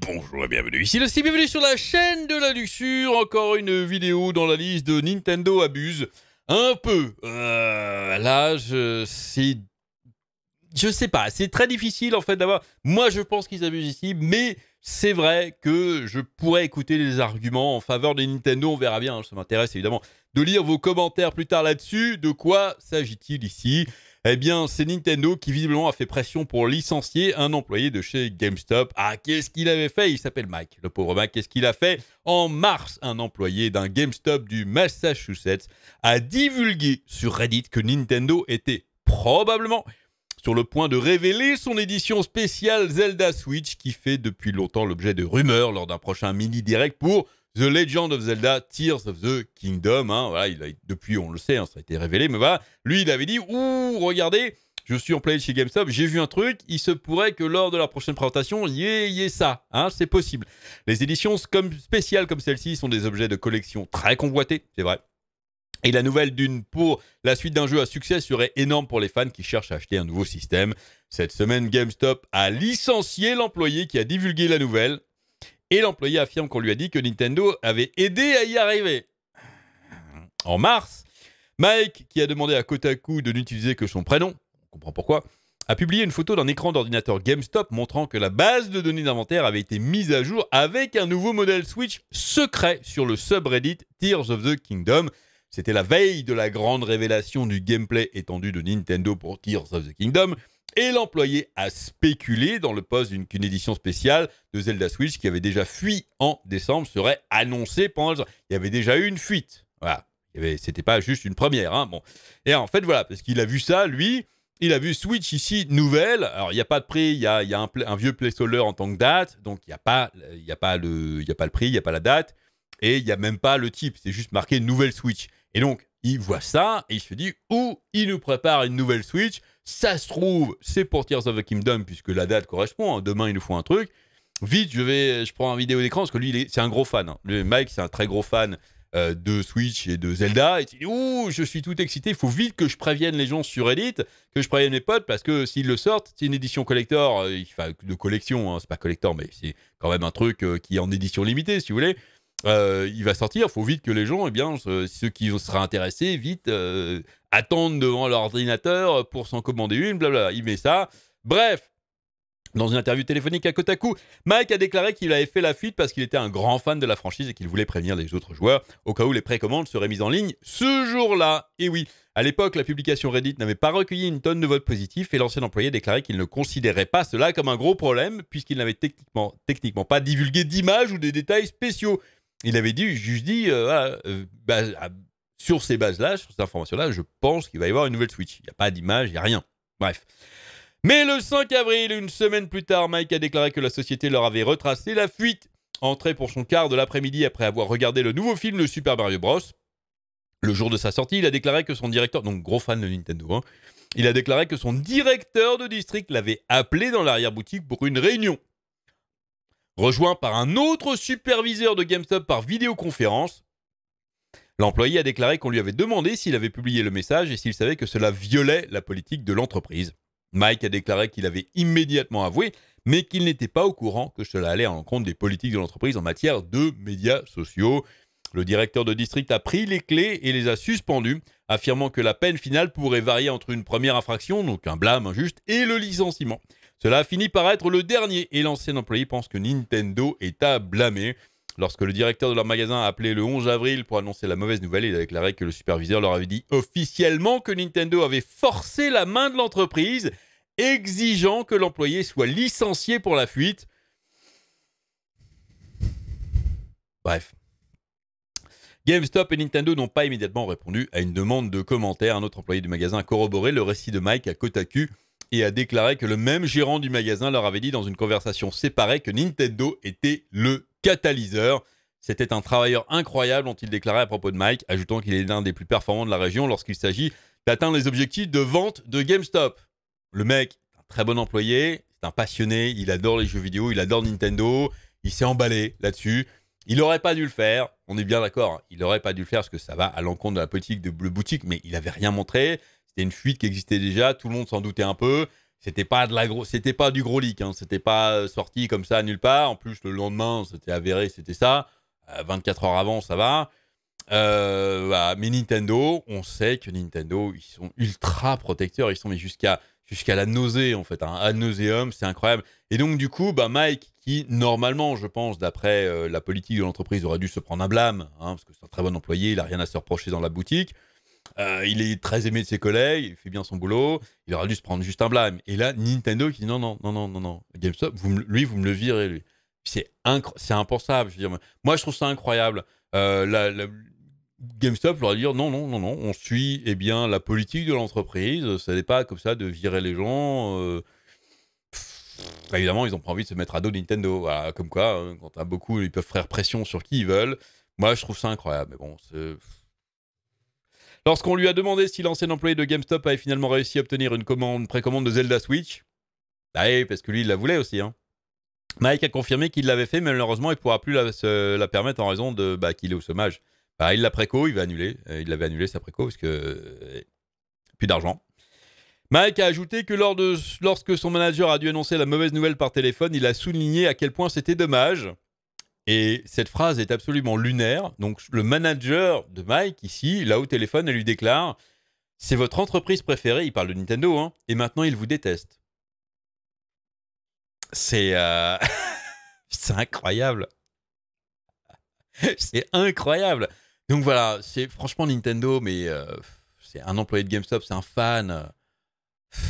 Bonjour et bienvenue, ici le bienvenue sur la chaîne de la Luxure, encore une vidéo dans la liste de Nintendo Abuse, un peu, euh, là je, c'est, je sais pas, c'est très difficile en fait d'avoir, moi je pense qu'ils abusent ici, mais c'est vrai que je pourrais écouter les arguments en faveur de Nintendo, on verra bien, hein. ça m'intéresse évidemment de lire vos commentaires plus tard là-dessus, de quoi s'agit-il ici eh bien, c'est Nintendo qui visiblement a fait pression pour licencier un employé de chez GameStop. Ah, qu'est-ce qu'il avait fait Il s'appelle Mike. Le pauvre Mike, qu'est-ce qu'il a fait En mars, un employé d'un GameStop du Massachusetts a divulgué sur Reddit que Nintendo était probablement sur le point de révéler son édition spéciale Zelda Switch qui fait depuis longtemps l'objet de rumeurs lors d'un prochain mini direct pour The Legend of Zelda, Tears of the Kingdom. Hein, voilà, il depuis, on le sait, hein, ça a été révélé, mais voilà. Lui, il avait dit Ouh, regardez, je suis en play chez GameStop, j'ai vu un truc, il se pourrait que lors de la prochaine présentation, il y ait, ça. Hein, c'est possible. Les éditions comme, spéciales comme celle-ci sont des objets de collection très convoités, c'est vrai. Et la nouvelle d'une pour la suite d'un jeu à succès serait énorme pour les fans qui cherchent à acheter un nouveau système. Cette semaine, GameStop a licencié l'employé qui a divulgué la nouvelle et l'employé affirme qu'on lui a dit que Nintendo avait aidé à y arriver. En mars, Mike, qui a demandé à Kotaku de n'utiliser que son prénom, on comprend pourquoi, a publié une photo d'un écran d'ordinateur GameStop montrant que la base de données d'inventaire avait été mise à jour avec un nouveau modèle Switch secret sur le subreddit Tears of the Kingdom. C'était la veille de la grande révélation du gameplay étendu de Nintendo pour Tears of the Kingdom et l'employé a spéculé dans le poste d'une qu'une édition spéciale de Zelda Switch qui avait déjà fui en décembre serait annoncée pendant le... Il y avait déjà eu une fuite. Voilà. C'était pas juste une première. Hein, bon. Et en fait, voilà, parce qu'il a vu ça, lui, il a vu Switch ici, nouvelle. Alors, il n'y a pas de prix, il y a, un, vieux placeholder en tant que date, donc il n'y a, pas, y a, pas le, y a pas le prix, il n'y a pas la date, et il n'y a même pas le type. C'est juste marqué nouvelle Switch. Et donc, il voit ça et il se dit ou il nous prépare une nouvelle Switch, ça se trouve, c'est pour Tears of the Kingdom puisque la date correspond, hein. demain il nous faut un truc. Vite, je vais, je prends un vidéo d'écran parce que lui, c'est un gros fan. Hein. Le Mike, c'est un très gros fan euh, de Switch et de Zelda. Et il dit ouh, je suis tout excité. Il faut vite que je prévienne les gens sur Elite, que je prévienne mes potes parce que s'ils le sortent, c'est une édition collector, euh, de collection. Hein, c'est pas collector, mais c'est quand même un truc euh, qui est en édition limitée, si vous voulez. Euh, il va sortir. Il faut vite que les gens, eh bien, ceux qui seraient intéressés, vite euh, attendent devant leur ordinateur pour s'en commander une, blablabla. Il met ça. Bref, dans une interview téléphonique à Kotaku, Mike a déclaré qu'il avait fait la fuite parce qu'il était un grand fan de la franchise et qu'il voulait prévenir les autres joueurs au cas où les précommandes seraient mises en ligne ce jour-là. Et oui, à l'époque, la publication Reddit n'avait pas recueilli une tonne de votes positifs et l'ancien employé déclarait qu'il ne considérait pas cela comme un gros problème puisqu'il n'avait techniquement, techniquement pas divulgué d'images ou des détails spéciaux il avait dit, je dis, euh, euh, bah, ah, sur ces bases-là, sur ces informations-là, je pense qu'il va y avoir une nouvelle Switch. Il n'y a pas d'image, il n'y a rien. Bref. Mais le 5 avril, une semaine plus tard, Mike a déclaré que la société leur avait retracé la fuite. Entré pour son quart de l'après-midi après avoir regardé le nouveau film, le Super Mario Bros. Le jour de sa sortie, il a déclaré que son directeur, donc gros fan de Nintendo, hein, il a déclaré que son directeur de district l'avait appelé dans l'arrière-boutique pour une réunion rejoint par un autre superviseur de GameStop par vidéoconférence. L'employé a déclaré qu'on lui avait demandé s'il avait publié le message et s'il savait que cela violait la politique de l'entreprise. Mike a déclaré qu'il avait immédiatement avoué, mais qu'il n'était pas au courant que cela allait en l'encontre des politiques de l'entreprise en matière de médias sociaux. Le directeur de district a pris les clés et les a suspendues, affirmant que la peine finale pourrait varier entre une première infraction, donc un blâme injuste, et le licenciement. Cela a fini par être le dernier et l'ancien employé pense que Nintendo est à blâmer. Lorsque le directeur de leur magasin a appelé le 11 avril pour annoncer la mauvaise nouvelle, il a déclaré que le superviseur leur avait dit officiellement que Nintendo avait forcé la main de l'entreprise, exigeant que l'employé soit licencié pour la fuite. Bref. GameStop et Nintendo n'ont pas immédiatement répondu à une demande de commentaire. Un autre employé du magasin a corroboré le récit de Mike à Kotaku et a déclaré que le même gérant du magasin leur avait dit dans une conversation séparée que Nintendo était le catalyseur. C'était un travailleur incroyable, dont il déclarait à propos de Mike, ajoutant qu'il est l'un des plus performants de la région lorsqu'il s'agit d'atteindre les objectifs de vente de GameStop. Le mec, un très bon employé, c'est un passionné, il adore les jeux vidéo, il adore Nintendo, il s'est emballé là-dessus. Il n'aurait pas dû le faire, on est bien d'accord, hein, il n'aurait pas dû le faire parce que ça va à l'encontre de la politique de Bleu Boutique, mais il n'avait rien montré. C'était une fuite qui existait déjà, tout le monde s'en doutait un peu. C'était pas de la c'était pas du gros leak, hein. c'était pas euh, sorti comme ça nulle part. En plus, le lendemain, c'était avéré, c'était ça. 24 euh, heures avant, ça va. Euh, mais Nintendo, on sait que Nintendo, ils sont ultra protecteurs, ils sont mis jusqu'à jusqu'à la nausée en fait, un hein. nauseum, c'est incroyable. Et donc du coup, bah, Mike, qui normalement, je pense, d'après la politique de l'entreprise, aurait dû se prendre un blâme, hein, parce que c'est un très bon employé, il n'a rien à se reprocher dans la boutique. Euh, il est très aimé de ses collègues, il fait bien son boulot, il aura dû se prendre juste un blâme. Et là, Nintendo qui dit non, non, non, non, non, non, GameStop, lui, vous me le virez, lui. C'est impensable. Je veux dire, moi, je trouve ça incroyable. Euh, la, la, GameStop leur dire non, non, non, non, on suit eh bien, la politique de l'entreprise, ça n'est pas comme ça de virer les gens. Euh. évidemment, ils n'ont pas envie de se mettre à dos Nintendo. comme quoi, hein, quand a beaucoup, ils peuvent faire pression sur qui ils veulent. Moi, je trouve ça incroyable. Mais bon, c'est Lorsqu'on lui a demandé si l'ancien employé de GameStop avait finalement réussi à obtenir une, commande, précommande de Zelda Switch, bah parce que lui, il la voulait aussi. Hein. Mike a confirmé qu'il l'avait fait, mais malheureusement, il ne pourra plus la, permettre en raison de bah, qu'il est au sommage. Bah, il l'a préco, il va annuler. Euh, il l'avait annulé sa préco parce que euh, plus d'argent. Mike a ajouté que lorsque son manager a dû annoncer la mauvaise nouvelle par téléphone, il a souligné à quel point c'était dommage. Et cette phrase est absolument lunaire. Donc le manager de Mike, ici, là au téléphone, elle lui déclare C'est votre entreprise préférée, il parle de Nintendo, hein, et maintenant il vous déteste. Euh, c'est. incroyable. c'est incroyable. Donc voilà, c'est franchement Nintendo, mais euh, c'est un employé de GameStop, c'est un fan. Euh,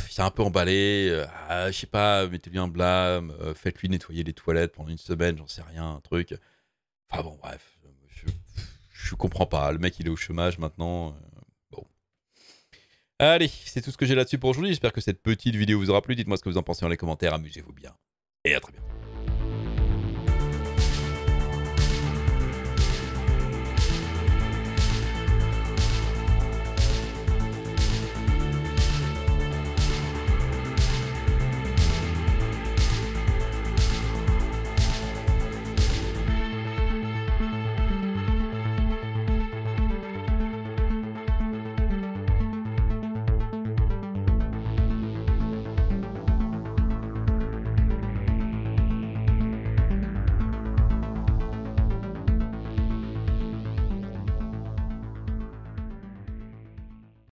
c'est un peu emballé, euh, ah, je sais pas, mettez-lui un blâme, euh, faites-lui nettoyer les toilettes pendant une semaine, j'en sais rien, un truc. Enfin bon, bref, je, comprends pas. Le mec, il est au chômage maintenant. Euh, bon. Allez, c'est tout ce que j'ai là-dessus pour aujourd'hui. J'espère que cette petite vidéo vous aura plu. Dites-moi ce que vous en pensez dans les commentaires. Amusez-vous bien. Et à très bientôt.